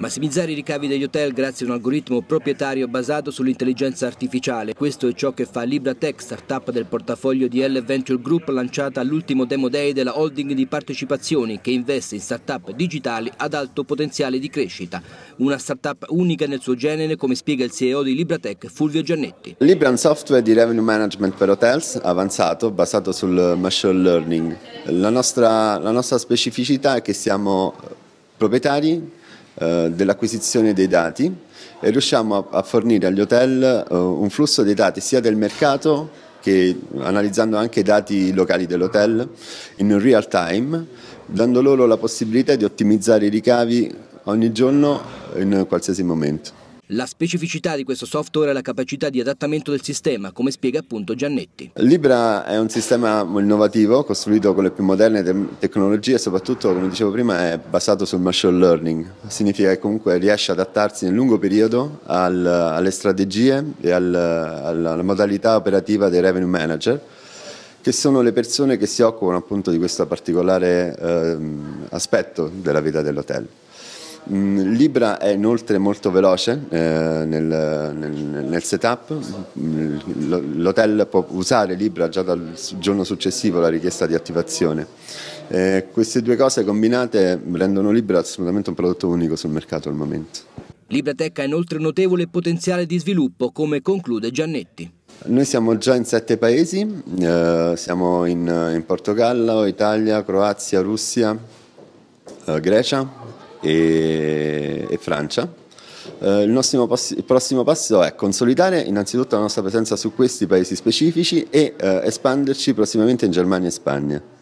Massimizzare i ricavi degli hotel grazie a un algoritmo proprietario basato sull'intelligenza artificiale. Questo è ciò che fa LibraTech, startup del portafoglio di L Venture Group lanciata all'ultimo demo day della holding di partecipazioni che investe in startup digitali ad alto potenziale di crescita. Una startup unica nel suo genere, come spiega il CEO di LibraTech, Fulvio Giannetti. Libra è un software di revenue management per hotels avanzato, basato sul machine learning. La nostra, la nostra specificità è che siamo proprietari eh, dell'acquisizione dei dati e riusciamo a, fornire agli hotel eh, un flusso dei dati sia del mercato che analizzando anche i dati locali dell'hotel in real time, dando loro la possibilità di ottimizzare i ricavi ogni giorno in qualsiasi momento. La specificità di questo software è la capacità di adattamento del sistema, come spiega appunto Giannetti. Libra è un sistema innovativo costruito con le più moderne te tecnologie e soprattutto, come dicevo prima, è basato sul machine learning. Significa che comunque riesce ad adattarsi nel lungo periodo al, alle strategie e al, alla modalità operativa dei revenue manager che sono le persone che si occupano appunto di questo particolare eh, aspetto della vita dell'hotel. Mm, Libra è inoltre molto veloce eh, nel, nel, nel, setup, mm, l'hotel può usare Libra già dal giorno successivo alla richiesta di attivazione. Eh, queste due cose combinate rendono Libra assolutamente un prodotto unico sul mercato al momento. Libratech ha inoltre un notevole potenziale di sviluppo, come conclude Giannetti. Noi siamo già in sette paesi, eh, siamo in, in Portogallo, Italia, Croazia, Russia, eh, Grecia, e, e Francia. Eh, il, nostro il prossimo passo è consolidare innanzitutto la nostra presenza su questi paesi specifici e eh, espanderci prossimamente in Germania e Spagna.